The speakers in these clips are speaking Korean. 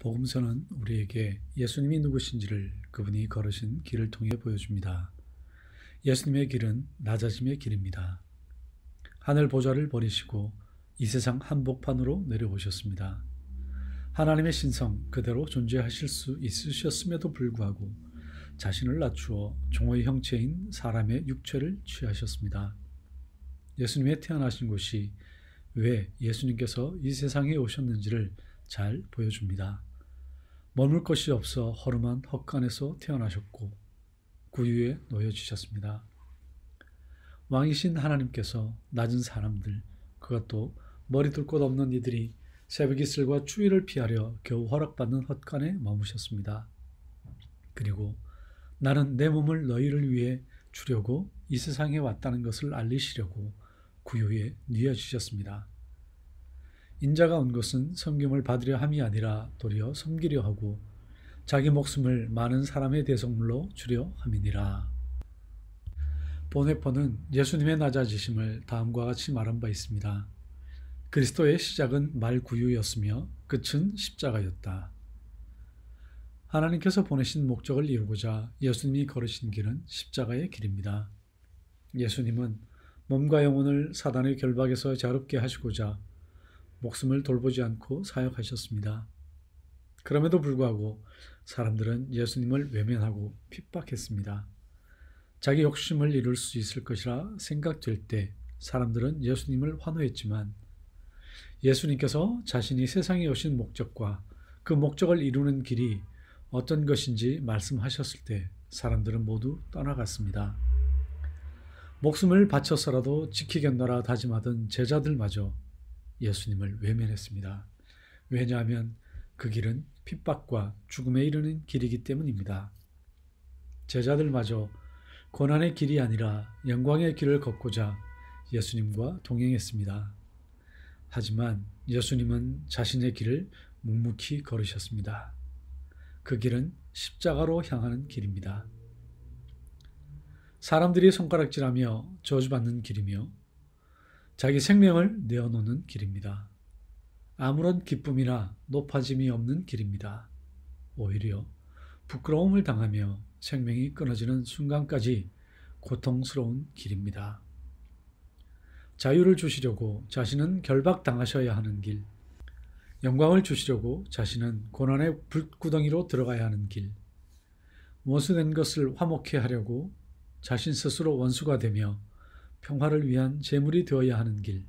복음서는 우리에게 예수님이 누구신지를 그분이 걸으신 길을 통해 보여줍니다. 예수님의 길은 낮아짐의 길입니다. 하늘 보좌를 버리시고 이 세상 한복판으로 내려오셨습니다. 하나님의 신성 그대로 존재하실 수 있으셨음에도 불구하고 자신을 낮추어 종의 형체인 사람의 육체를 취하셨습니다. 예수님의 태어나신 곳이 왜 예수님께서 이 세상에 오셨는지를 잘 보여줍니다. 머물 것이 없어 허름한 헛간에서 태어나셨고 구유에 그 놓여지셨습니다. 왕이신 하나님께서 낮은 사람들, 그것도 머리둘 곳 없는 이들이 새벽 이슬과 추위를 피하려 겨우 허락받는 헛간에 머무셨습니다. 그리고 나는 내 몸을 너희를 위해 주려고 이 세상에 왔다는 것을 알리시려고 구유에 그 뉘어지셨습니다. 인자가 온 것은 섬김을 받으려 함이 아니라 도리어 섬기려 하고 자기 목숨을 많은 사람의 대성물로 주려 함이니라. 보네퍼는 예수님의 낮아지심을 다음과 같이 말한 바 있습니다. 그리스도의 시작은 말 구유였으며 끝은 십자가였다. 하나님께서 보내신 목적을 이루고자 예수님이 걸으신 길은 십자가의 길입니다. 예수님은 몸과 영혼을 사단의 결박에서 자롭게 유 하시고자 목숨을 돌보지 않고 사역하셨습니다. 그럼에도 불구하고 사람들은 예수님을 외면하고 핍박했습니다. 자기 욕심을 이룰 수 있을 것이라 생각될 때 사람들은 예수님을 환호했지만 예수님께서 자신이 세상에 오신 목적과 그 목적을 이루는 길이 어떤 것인지 말씀하셨을 때 사람들은 모두 떠나갔습니다. 목숨을 바쳐서라도 지키겠노라 다짐하던 제자들마저 예수님을 외면했습니다. 왜냐하면 그 길은 핍박과 죽음에 이르는 길이기 때문입니다. 제자들마저 고난의 길이 아니라 영광의 길을 걷고자 예수님과 동행했습니다. 하지만 예수님은 자신의 길을 묵묵히 걸으셨습니다. 그 길은 십자가로 향하는 길입니다. 사람들이 손가락질하며 저주받는 길이며 자기 생명을 내어놓는 길입니다. 아무런 기쁨이나 높아짐이 없는 길입니다. 오히려 부끄러움을 당하며 생명이 끊어지는 순간까지 고통스러운 길입니다. 자유를 주시려고 자신은 결박당하셔야 하는 길, 영광을 주시려고 자신은 고난의 불구덩이로 들어가야 하는 길, 원수된 것을 화목해 하려고 자신 스스로 원수가 되며 평화를 위한 재물이 되어야 하는 길,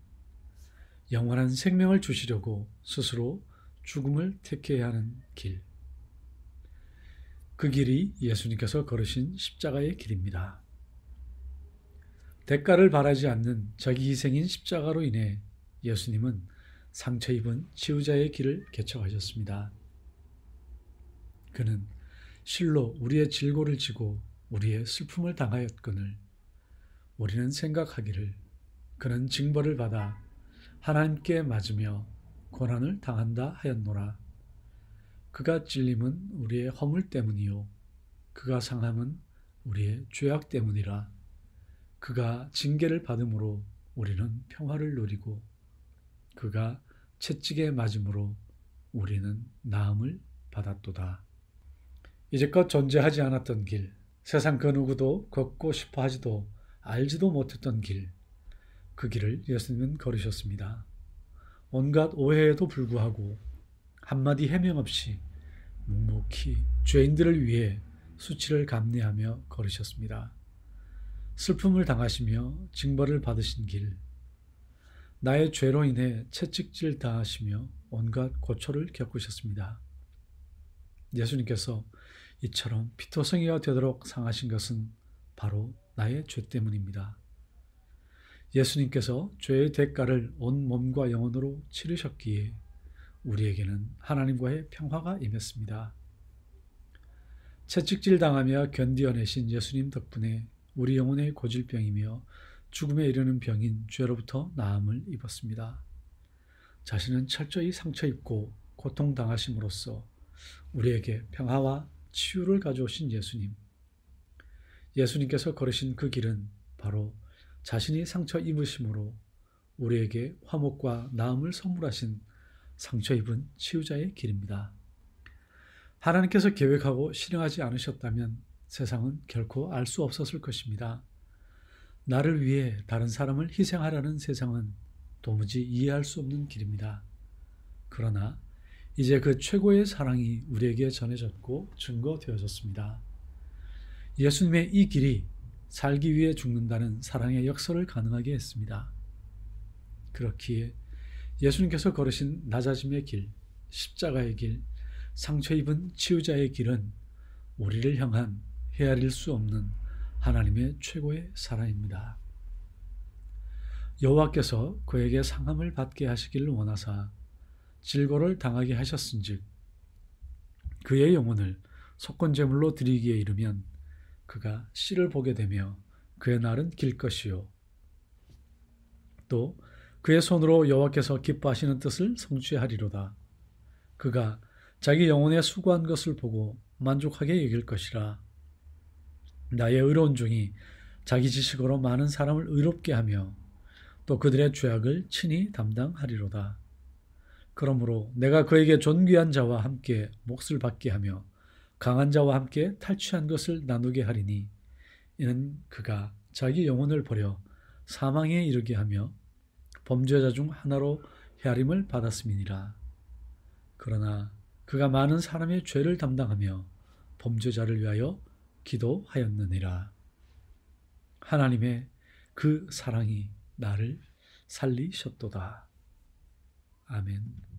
영원한 생명을 주시려고 스스로 죽음을 택해야 하는 길. 그 길이 예수님께서 걸으신 십자가의 길입니다. 대가를 바라지 않는 자기 희생인 십자가로 인해 예수님은 상처 입은 치유자의 길을 개척하셨습니다. 그는 실로 우리의 질고를 지고 우리의 슬픔을 당하였거늘 우리는 생각하기를 그는 징벌을 받아 하나님께 맞으며 고난을 당한다 하였노라. 그가 찔림은 우리의 허물 때문이요. 그가 상함은 우리의 죄악 때문이라. 그가 징계를 받음으로 우리는 평화를 누리고 그가 채찍에 맞음으로 우리는 나음을 받았도다. 이제껏 존재하지 않았던 길, 세상 그 누구도 걷고 싶어 하지도 알지도 못했던 길, 그 길을 예수님은 걸으셨습니다. 온갖 오해에도 불구하고 한마디 해명 없이 묵묵히 죄인들을 위해 수치를 감내하며 걸으셨습니다. 슬픔을 당하시며 징벌을 받으신 길, 나의 죄로 인해 채찍질 당하시며 온갖 고초를 겪으셨습니다. 예수님께서 이처럼 피토성이가 되도록 상하신 것은 바로 나의 죄 때문입니다. 예수님께서 죄의 대가를 온 몸과 영혼으로 치르셨기에 우리에게는 하나님과의 평화가 임했습니다. 채찍질 당하며 견디어내신 예수님 덕분에 우리 영혼의 고질병이며 죽음에 이르는 병인 죄로부터 나음을 입었습니다. 자신은 철저히 상처 입고 고통당하심으로써 우리에게 평화와 치유를 가져오신 예수님. 예수님께서 걸으신 그 길은 바로 자신이 상처 입으심으로 우리에게 화목과 나음을 선물하신 상처 입은 치유자의 길입니다. 하나님께서 계획하고 실행하지 않으셨다면 세상은 결코 알 수 없었을 것입니다. 나를 위해 다른 사람을 희생하라는 세상은 도무지 이해할 수 없는 길입니다. 그러나 이제 그 최고의 사랑이 우리에게 전해졌고 증거되어졌습니다. 예수님의 이 길이 살기 위해 죽는다는 사랑의 역설을 가능하게 했습니다. 그렇기에 예수님께서 걸으신 낮아짐의 길, 십자가의 길, 상처 입은 치유자의 길은 우리를 향한 헤아릴 수 없는 하나님의 최고의 사랑입니다. 여호와께서 그에게 상함을 받게 하시기를 원하사 질고를 당하게 하셨은즉 그의 영혼을 속건제물로 드리기에 이르면 그가 씨를 보게 되며 그의 날은 길 것이요. 또 그의 손으로 여호와께서 기뻐하시는 뜻을 성취하리로다. 그가 자기 영혼에 수고한 것을 보고 만족하게 여길 것이라. 나의 의로운 종이 자기 지식으로 많은 사람을 의롭게 하며 또 그들의 죄악을 친히 담당하리로다. 그러므로 내가 그에게 존귀한 자와 함께 몫을 받게 하며 강한 자와 함께 탈취한 것을 나누게 하리니 이는 그가 자기 영혼을 버려 사망에 이르게 하며 범죄자 중 하나로 헤아림을 받았음이니라. 그러나 그가 많은 사람의 죄를 담당하며 범죄자를 위하여 기도하였느니라. 하나님의 그 사랑이 나를 살리셨도다. 아멘.